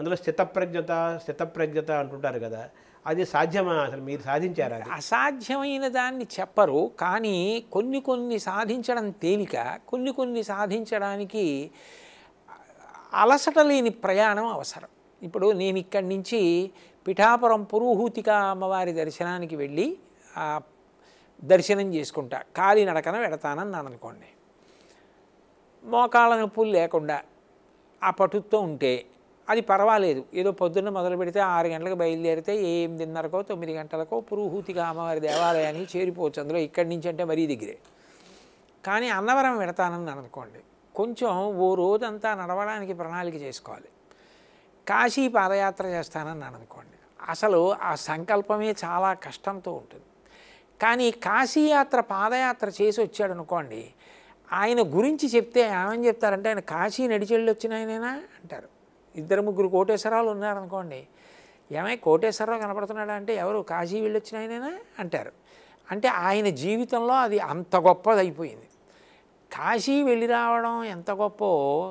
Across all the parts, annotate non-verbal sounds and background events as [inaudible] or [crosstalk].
అందులో స్థితప్రజ్ఞత స్థితప్రజ్ఞత అంటుంటారు కదా అది సాధ్యమా అసలు మీరు సాధించారా అసాధ్యమైన దాన్ని చెప్పరు కానీ కొన్ని కొన్ని సాధించడం తేలిక కొన్ని కొన్ని సాధించడానికి అలసట లేని ప్రయాణం అవసరం ఇప్పుడు నేను ఇక్కడి నుంచి పిఠాపురం పురోహూతిక అమ్మవారి దర్శనానికి వెళ్ళి దర్శనం చేసుకుంటా కాలి నడకన పెడతానన్నాను అనుకోండి మోకాళ్ళ నొప్పులు లేకుండా ఆ పటుతో ఉంటే అది పర్వాలేదు ఏదో పొద్దున్న మొదలు పెడితే ఆరు గంటలకు బయలుదేరితే ఎనిమిదిన్నరకో తొమ్మిది గంటలకో పురుహూతిగా అమ్మవారి దేవాలయానికి చేరిపోవచ్చు అందులో ఇక్కడి నుంచి అంటే మరీ దగ్గరే కానీ అన్నవరం పెడతానని అనుకోండి కొంచెం ఓ రోజంతా నడవడానికి ప్రణాళిక చేసుకోవాలి కాశీ పాదయాత్ర చేస్తానని అనుకోండి అసలు ఆ సంకల్పమే చాలా కష్టంతో ఉంటుంది కానీ కాశీయాత్ర పాదయాత్ర చేసి వచ్చాడు అనుకోండి ఆయన గురించి చెప్తే ఏమని చెప్తారంటే ఆయన కాశీ నడిచెళ్ళి వచ్చిన ఆయనైనా అంటారు ఇద్దరు ముగ్గురు కోటేశ్వరాలు ఉన్నారనుకోండి ఏమై కోటేశ్వరరావు కనపడుతున్నాడు అంటే ఎవరు కాశీ వెళ్ళొచ్చిన ఆయనైనా అంటారు అంటే ఆయన జీవితంలో అది అంత గొప్పది అయిపోయింది కాశీ వెళ్ళి రావడం ఎంత గొప్ప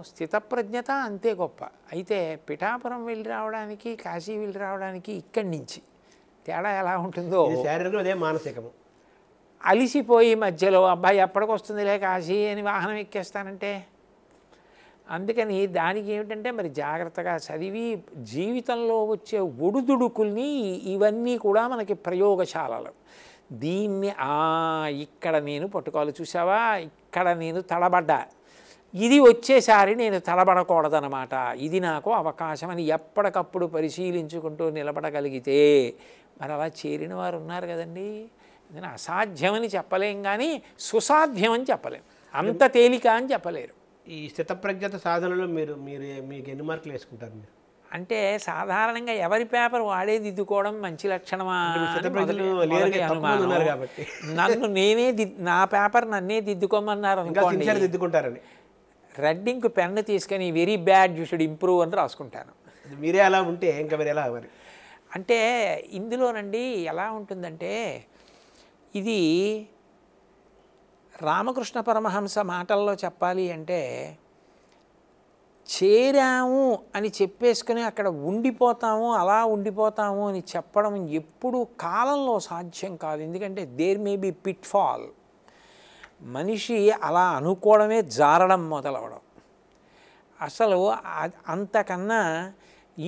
స్థితప్రజ్ఞత అంతే గొప్ప అయితే పిఠాపురం వెళ్ళి రావడానికి కాశీ వెళ్ళి రావడానికి ఇక్కడి నుంచి తేడా ఎలా ఉంటుందో శారీరకం అదే మానసికము అలిసిపోయి మధ్యలో అబ్బాయి ఎప్పటికొస్తుంది లేక కాశీ అని వాహనం ఎక్కేస్తానంటే అందుకని దానికి ఏమిటంటే మరి జాగ్రత్తగా చదివి జీవితంలో వచ్చే ఒడుదుడుకుల్ని ఇవన్నీ కూడా మనకి ప్రయోగశాలలు దీన్ని ఇక్కడ నేను పట్టుకోవాలి చూసావా ఇక్కడ నేను తడబడ్డా ఇది వచ్చేసారి నేను తడబడకూడదనమాట ఇది నాకు అవకాశం అని ఎప్పటికప్పుడు పరిశీలించుకుంటూ నిలబడగలిగితే మరి అలా చేరిన వారు ఉన్నారు కదండీ నేను అసాధ్యమని చెప్పలేం కానీ సుసాధ్యమని చెప్పలేం అంత తేలిక అని చెప్పలేరు ఈ స్థితప్రజ్ఞత సాధనలో మీరు మీరు మీకు ఎన్ని మార్కులు వేసుకుంటారు మీరు అంటే సాధారణంగా ఎవరి పేపర్ వాడే దిద్దుకోవడం మంచి లక్షణమా కాబట్టి నన్ను నేనే నా పేపర్ నన్నే దిద్దుకోమన్నారు అనుకోండి దిద్దుకుంటారని రెడ్డింగ్ పెన్ను తీసుకొని very bad you should improve అని రాసుకుంటాను మీరే అలా ఉంటే ఇంకా మీరు ఎలా అంటే ఇందులోనండి ఎలా ఉంటుందంటే ఇది రామకృష్ణ పరమహంస మాటల్లో చెప్పాలి అంటే చేరాము అని చెప్పేసుకుని అక్కడ ఉండిపోతాము అలా ఉండిపోతాము అని చెప్పడం ఎప్పుడూ కాలంలో సాధ్యం కాదు ఎందుకంటే there may be pitfall మనిషి అలా అనుకోవడమే జారడం మొదలవడం అసలు అంతకన్నా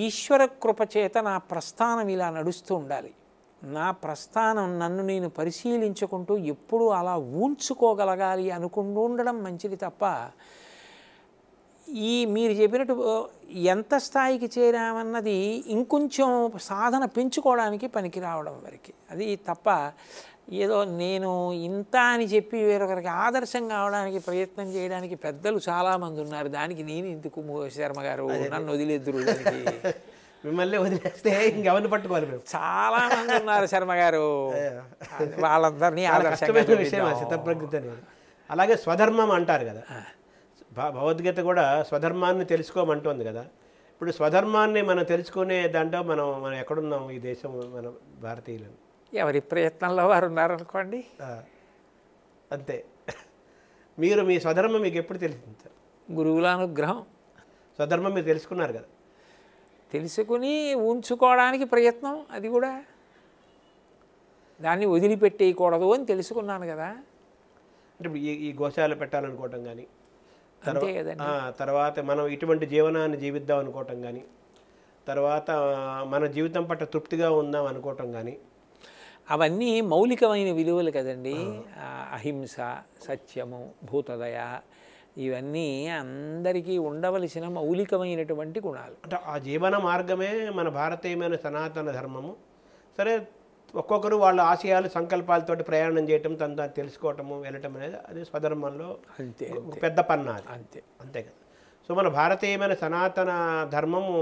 ఈశ్వర కృప నా ప్రస్థానం ఇలా నడుస్తూ ఉండాలి నా ప్రస్థానం నన్ను నేను పరిశీలించుకుంటూ ఎప్పుడూ అలా ఊంచుకోగలగాలి అనుకుంటూ ఉండడం మంచిది తప్ప ఈ మీరు చెప్పినట్టు ఎంత స్థాయికి చేరామన్నది ఇంకొంచెం సాధన పెంచుకోవడానికి పనికి రావడం వరకు అది తప్ప ఏదో నేను ఇంత అని చెప్పి వేరొకరికి ఆదర్శం కావడానికి ప్రయత్నం చేయడానికి పెద్దలు చాలామంది ఉన్నారు దానికి నేను ఇందుకు శర్మ గారు నన్ను వదిలేద్దురు [laughs] మిమ్మల్ని వదిలేస్తే ఇంకెవరిని పట్టుకోవాలి మేము చాలా మంది ఉన్నారు శర్మ గారు వాళ్ళందరినీ కష్టమైన విషయం శతప్రజ్ఞత అలాగే స్వధర్మం అంటారు కదా భగవద్గీత కూడా స్వధర్మాన్ని తెలుసుకోమంటుంది కదా ఇప్పుడు స్వధర్మాన్ని మనం తెలుసుకునే దాంట్లో మనం మనం ఎక్కడున్నాం ఈ దేశం మన భారతీయులు ఎవరి ప్రయత్నంలో వారు ఉన్నారనుకోండి అంతే మీరు మీ స్వధర్మం మీకు ఎప్పుడు తెలిసింది గురువుల అనుగ్రహం స్వధర్మం మీరు తెలుసుకున్నారు కదా తెలుసుకుని ఉంచుకోవడానికి ప్రయత్నం అది కూడా దాన్ని వదిలిపెట్టేయకూడదు అని తెలుసుకున్నాను కదా అంటే ఈ గోశాల పెట్టాలనుకోవటం కానీ అంతే కదండి తర్వాత మనం ఇటువంటి జీవనాన్ని జీవిద్దాం అనుకోవటం కానీ తర్వాత మన జీవితం పట్ల తృప్తిగా ఉందాం అనుకోవటం కానీ అవన్నీ మౌలికమైన విలువలు కదండి అహింస సత్యము భూతదయ ఇవన్నీ అందరికీ ఉండవలసిన మౌలికమైనటువంటి గుణాలు అంటే ఆ జీవన మార్గమే మన భారతీయమైన సనాతన ధర్మము సరే ఒక్కొక్కరు వాళ్ళ ఆశయాలు సంకల్పాలతో ప్రయాణం చేయటం తన తెలుసుకోవటము వెళ్ళటం అనేది అది స్వధర్మంలో అంతే పెద్ద పన్నాది అంతే అంతే కదా సో మన భారతీయమైన సనాతన ధర్మము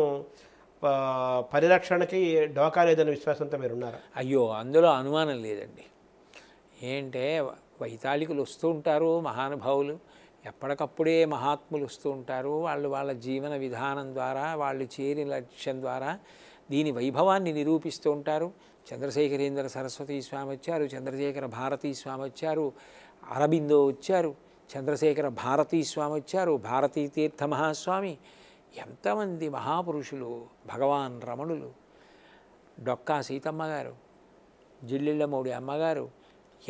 పరిరక్షణకి డోకా లేదనే విశ్వాసంతో మీరు ఉన్నారు అయ్యో అందులో అనుమానం లేదండి ఏంటే వైతాళికులు వస్తూ ఉంటారు మహానుభావులు ఎప్పటికప్పుడే మహాత్ములు వస్తూ ఉంటారు వాళ్ళు వాళ్ళ జీవన విధానం ద్వారా వాళ్ళు చేరిన లక్ష్యం ద్వారా దీని వైభవాన్ని నిరూపిస్తూ ఉంటారు చంద్రశేఖరేంద్ర సరస్వతి స్వామి వచ్చారు చంద్రశేఖర భారతీ స్వామి వచ్చారు అరబిందో వచ్చారు చంద్రశేఖర భారతీ స్వామి వచ్చారు భారతీ తీర్థ మహాస్వామి ఎంతమంది మహాపురుషులు భగవాన్ రమణులు డొక్కా సీతమ్మ గారు జిల్లిళ్ళమౌడి అమ్మగారు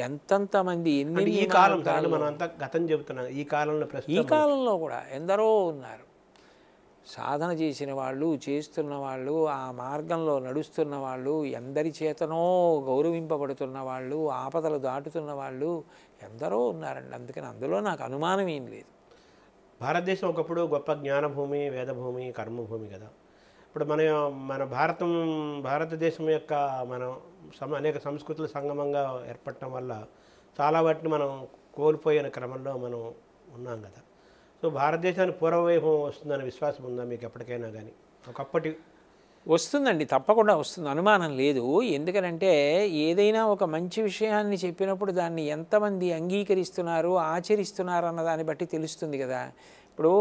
ఎంతంత మంది ఎన్ని ఈ కాలం మనం అంతా గతం చెబుతున్నాం ఈ కాలంలో ఈ కాలంలో కూడా ఎందరో ఉన్నారు సాధన చేసిన వాళ్ళు చేస్తున్న వాళ్ళు ఆ మార్గంలో నడుస్తున్న వాళ్ళు ఎందరి చేతనో గౌరవింపబడుతున్న వాళ్ళు ఆపదలు దాటుతున్న వాళ్ళు ఎందరో ఉన్నారండి అందుకని అందులో నాకు అనుమానం ఏం లేదు భారతదేశం ఒకప్పుడు గొప్ప జ్ఞానభూమి వేదభూమి కర్మభూమి కదా ఇప్పుడు మన మన భారతం భారతదేశం యొక్క మనం సమ అనేక సంస్కృతుల సంగమంగా ఏర్పడటం వల్ల చాలా వాటిని మనం కోల్పోయిన క్రమంలో మనం ఉన్నాం కదా సో భారతదేశానికి పూర్వవైభవం వస్తుందనే విశ్వాసం ఉందా మీకు ఎప్పటికైనా కానీ ఒకప్పటి వస్తుందండి తప్పకుండా వస్తుంది అనుమానం లేదు ఎందుకనంటే ఏదైనా ఒక మంచి విషయాన్ని చెప్పినప్పుడు దాన్ని ఎంతమంది అంగీకరిస్తున్నారు ఆచరిస్తున్నారు అన్న దాన్ని బట్టి తెలుస్తుంది కదా ఇప్పుడు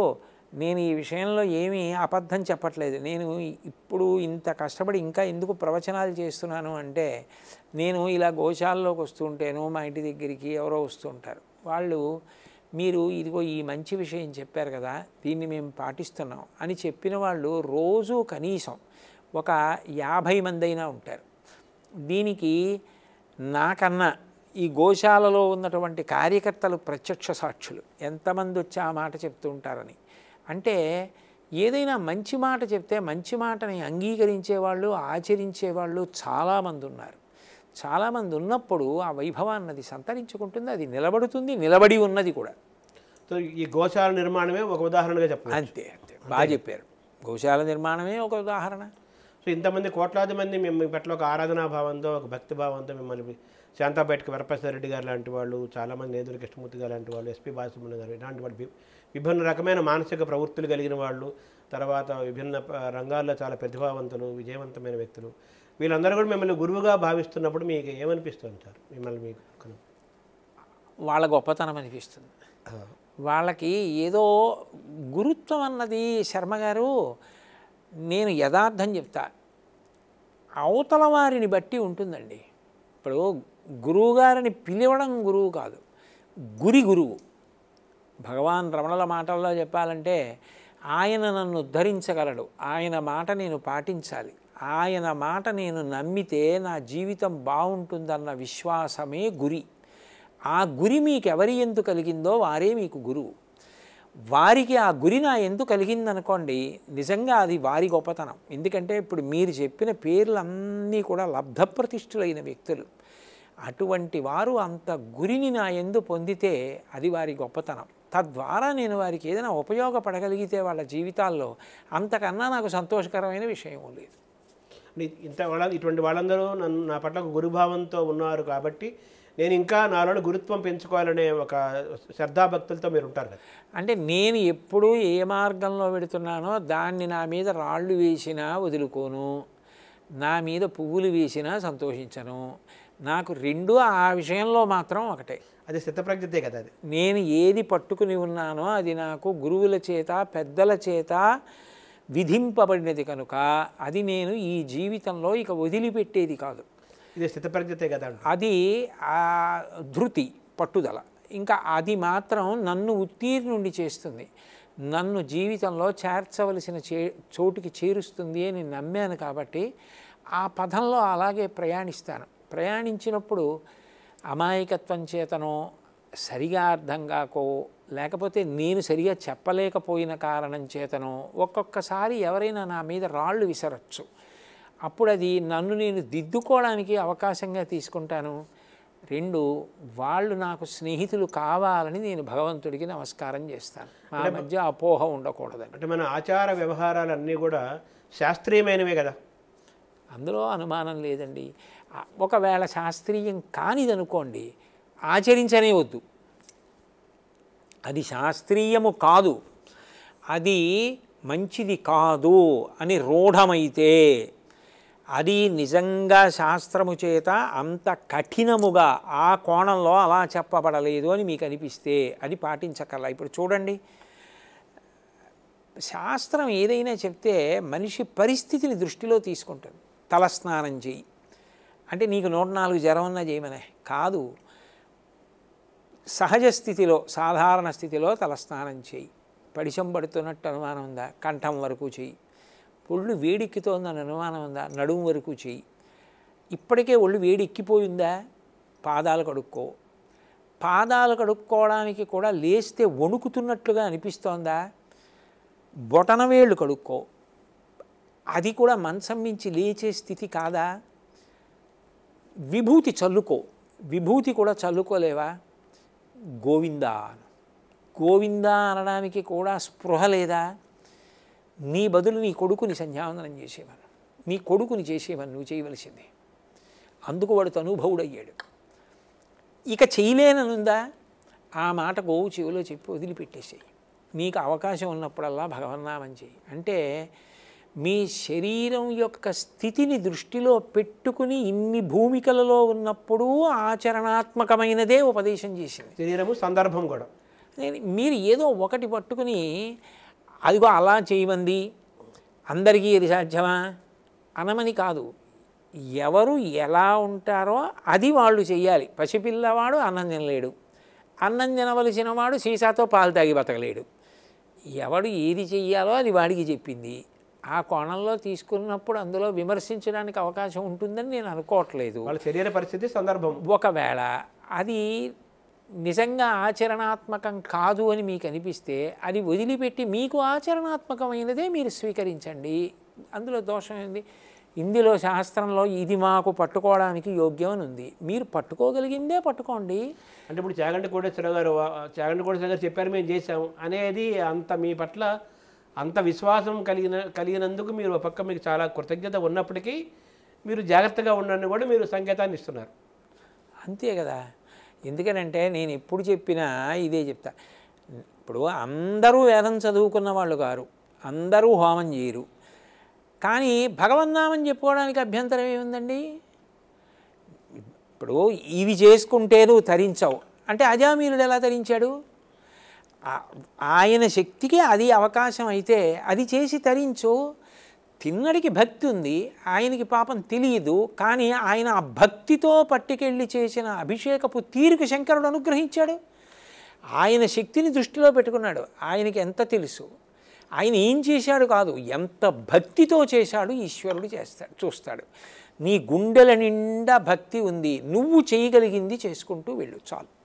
నేను ఈ విషయంలో ఏమీ అబద్ధం చెప్పట్లేదు నేను ఇప్పుడు ఇంత కష్టపడి ఇంకా ఎందుకు ప్రవచనాలు చేస్తున్నాను అంటే నేను ఇలా గోశాలలోకి వస్తుంటేను మా ఇంటి దగ్గరికి ఎవరో వస్తుంటారు వాళ్ళు మీరు ఇదిగో ఈ మంచి విషయం చెప్పారు కదా దీన్ని మేము పాటిస్తున్నాం అని చెప్పిన వాళ్ళు రోజు కనీసం ఒక యాభై మంది అయినా ఉంటారు దీనికి నాకన్నా ఈ గోశాలలో ఉన్నటువంటి కార్యకర్తలు ప్రత్యక్ష సాక్షులు ఎంతమంది వచ్చి ఆ మాట చెప్తూ ఉంటారని అంటే ఏదైనా మంచి మాట చెప్తే మంచి మాటని అంగీకరించేవాళ్ళు ఆచరించేవాళ్ళు చాలామంది ఉన్నారు చాలామంది ఉన్నప్పుడు ఆ వైభవాన్ని అది సంతరించుకుంటుంది అది నిలబడుతుంది నిలబడి ఉన్నది కూడా ఈ గోశాల నిర్మాణమే ఒక ఉదాహరణగా చెప్పాలి అంతే అంతే బాగా చెప్పారు గోశాల నిర్మాణమే ఒక ఉదాహరణ సో ఇంతమంది కోట్లాది మంది మేము పట్ల ఒక ఆరాధనా భావంతో ఒక భక్తి భావంతో మిమ్మల్ని శాంతాపేటకి వరప్రసాద్ రెడ్డి గారు లాంటి వాళ్ళు చాలామంది నేదురు కృష్ణమూర్తి గారు లాంటి వాళ్ళు ఎస్పీ బాలసుబ్రహ్మణ్యం గారు ఇలాంటి వాళ్ళు విభిన్న రకమైన మానసిక ప్రవృత్తులు కలిగిన వాళ్ళు తర్వాత విభిన్న రంగాల్లో చాలా ప్రతిభావంతులు విజయవంతమైన వ్యక్తులు వీళ్ళందరూ కూడా మిమ్మల్ని గురువుగా భావిస్తున్నప్పుడు మీకు ఏమనిపిస్తుంది సార్ మిమ్మల్ని మీకు వాళ్ళ గొప్పతనం అనిపిస్తుంది వాళ్ళకి ఏదో గురుత్వం అన్నది శర్మ గారు నేను యథార్థం చెప్తా అవతల వారిని బట్టి ఉంటుందండి ఇప్పుడు గురువుగారిని పిలవడం గురువు కాదు గురి గురువు భగవాన్ రమణల మాటల్లో చెప్పాలంటే ఆయన నన్ను ఉద్ధరించగలడు ఆయన మాట నేను పాటించాలి ఆయన మాట నేను నమ్మితే నా జీవితం బాగుంటుందన్న విశ్వాసమే గురి ఆ గురి మీకు ఎవరి ఎందు కలిగిందో వారే మీకు గురువు వారికి ఆ గురి నా ఎందు కలిగిందనుకోండి నిజంగా అది వారి గొప్పతనం ఎందుకంటే ఇప్పుడు మీరు చెప్పిన పేర్లన్నీ కూడా లబ్ధప్రతిష్ఠులైన వ్యక్తులు అటువంటి వారు అంత గురిని నా ఎందు పొందితే అది వారి గొప్పతనం తద్వారా నేను వారికి ఏదైనా ఉపయోగపడగలిగితే వాళ్ళ జీవితాల్లో అంతకన్నా నాకు సంతోషకరమైన విషయం లేదు ఇంత వాళ్ళ ఇటువంటి వాళ్ళందరూ నన్ను నా పట్ల గురుభావంతో ఉన్నారు కాబట్టి నేను ఇంకా నాలో గురుత్వం పెంచుకోవాలనే ఒక శ్రద్ధాభక్తులతో మీరు ఉంటారు కదా అంటే నేను ఎప్పుడు ఏ మార్గంలో పెడుతున్నానో దాన్ని నా మీద రాళ్ళు వేసినా వదులుకోను నా మీద పువ్వులు వేసినా సంతోషించను నాకు రెండు ఆ విషయంలో మాత్రం ఒకటే అది స్థితప్రజ్ఞతే కదా అది నేను ఏది పట్టుకుని ఉన్నానో అది నాకు గురువుల చేత పెద్దల చేత విధింపబడినది కనుక అది నేను ఈ జీవితంలో ఇక వదిలిపెట్టేది కాదు ఇది స్థితప్రజ్ఞతే కదా అది ధృతి పట్టుదల ఇంకా అది మాత్రం నన్ను ఉత్తీర్ణుండి చేస్తుంది నన్ను జీవితంలో చేర్చవలసిన చే చోటుకి చేరుస్తుంది అని నమ్మాను కాబట్టి ఆ పదంలో అలాగే ప్రయాణిస్తాను ప్రయాణించినప్పుడు అమాయకత్వం చేతనో సరిగా అర్థం కాకో లేకపోతే నేను సరిగా చెప్పలేకపోయిన కారణం చేతనో ఒక్కొక్కసారి ఎవరైనా నా మీద రాళ్ళు విసరచ్చు అప్పుడు అది నన్ను నేను దిద్దుకోవడానికి అవకాశంగా తీసుకుంటాను రెండు వాళ్ళు నాకు స్నేహితులు కావాలని నేను భగవంతుడికి నమస్కారం చేస్తాను మా మధ్య అపోహ ఉండకూడదు అంటే మన ఆచార వ్యవహారాలన్నీ కూడా శాస్త్రీయమైనవే కదా అందులో అనుమానం లేదండి ఒకవేళ శాస్త్రీయం కానిదనుకోండి ఆచరించనే వద్దు అది శాస్త్రీయము కాదు అది మంచిది కాదు అని రూఢమైతే అది నిజంగా శాస్త్రము చేత అంత కఠినముగా ఆ కోణంలో అలా చెప్పబడలేదు అని మీకు అనిపిస్తే అది పాటించకల్లా ఇప్పుడు చూడండి శాస్త్రం ఏదైనా చెప్తే మనిషి పరిస్థితిని దృష్టిలో తీసుకుంటుంది తలస్నానం చేయి అంటే నీకు నూట నాలుగు జ్వరం అన్నా చేయమనే కాదు సహజ స్థితిలో సాధారణ స్థితిలో తలస్నానం చేయి పడిశం పడుతున్నట్టు అనుమానం ఉందా కంఠం వరకు చేయి ఒళ్ళు వేడెక్కుతోందని అనుమానం ఉందా నడుము వరకు చేయి ఇప్పటికే ఒళ్ళు వేడెక్కిపోయిందా పాదాలు కడుక్కో పాదాలు కడుక్కోవడానికి కూడా లేస్తే వణుకుతున్నట్లుగా అనిపిస్తోందా బొటన వేళ్ళు కడుక్కో అది కూడా మంచం మించి లేచే స్థితి కాదా విభూతి చల్లుకో విభూతి కూడా చల్లుకోలేవా గోవిందా గోవిందా అనడానికి కూడా స్పృహ లేదా నీ బదులు నీ కొడుకుని సంధ్యావందనం చేసేవాను నీ కొడుకుని చేసేవాను నువ్వు చేయవలసింది అందుకు వాడు తనుభవుడయ్యాడు ఇక చేయలేననుందా ఆ మాట గోవు చెవిలో చెప్పి వదిలిపెట్టేసేయి నీకు అవకాశం ఉన్నప్పుడల్లా భగవన్నామని చేయి అంటే మీ శరీరం యొక్క స్థితిని దృష్టిలో పెట్టుకుని ఇన్ని భూమికలలో ఉన్నప్పుడు ఆచరణాత్మకమైనదే ఉపదేశం చేసింది శరీరము సందర్భం కూడా మీరు ఏదో ఒకటి పట్టుకుని అదిగో అలా చేయమంది అందరికీ ఇది సాధ్యమా అనమని కాదు ఎవరు ఎలా ఉంటారో అది వాళ్ళు చెయ్యాలి పసిపిల్లవాడు అన్నం తినలేడు అన్నం తినవలసిన వాడు సీసాతో పాలు తాగి బతకలేడు ఎవడు ఏది చెయ్యాలో అది వాడికి చెప్పింది ఆ కోణంలో తీసుకున్నప్పుడు అందులో విమర్శించడానికి అవకాశం ఉంటుందని నేను అనుకోవట్లేదు వాళ్ళ శరీర పరిస్థితి సందర్భం ఒకవేళ అది నిజంగా ఆచరణాత్మకం కాదు అని మీకు అనిపిస్తే అది వదిలిపెట్టి మీకు ఆచరణాత్మకమైనదే మీరు స్వీకరించండి అందులో దోషం ఏంది ఇందులో శాస్త్రంలో ఇది మాకు పట్టుకోవడానికి యోగ్యం అని ఉంది మీరు పట్టుకోగలిగిందే పట్టుకోండి అంటే ఇప్పుడు చాగంటి కోటేశ్వర గారు చాగంటి కోటేశ్వర గారు చెప్పారు మేము చేసాము అనేది అంత మీ పట్ల అంత విశ్వాసం కలిగిన కలిగినందుకు మీరు ఒక పక్క మీకు చాలా కృతజ్ఞత ఉన్నప్పటికీ మీరు జాగ్రత్తగా ఉండని కూడా మీరు సంకేతాన్ని ఇస్తున్నారు అంతే కదా ఎందుకనంటే నేను ఎప్పుడు చెప్పినా ఇదే చెప్తా ఇప్పుడు అందరూ వేదం చదువుకున్న వాళ్ళు కారు అందరూ హోమం చేయరు కానీ భగవన్నామని చెప్పుకోవడానికి అభ్యంతరం ఏముందండి ఇప్పుడు ఇవి చేసుకుంటే నువ్వు తరించావు అంటే అజామీలుడు ఎలా తరించాడు ఆయన శక్తికి అది అవకాశం అయితే అది చేసి తరించు తిన్నడికి భక్తి ఉంది ఆయనకి పాపం తెలియదు కానీ ఆయన ఆ భక్తితో పట్టుకెళ్ళి చేసిన అభిషేకపు తీరుకు శంకరుడు అనుగ్రహించాడు ఆయన శక్తిని దృష్టిలో పెట్టుకున్నాడు ఆయనకి ఎంత తెలుసు ఆయన ఏం చేశాడు కాదు ఎంత భక్తితో చేశాడు ఈశ్వరుడు చేస్తాడు చూస్తాడు నీ గుండెల నిండా భక్తి ఉంది నువ్వు చేయగలిగింది చేసుకుంటూ వెళ్ళు చాలు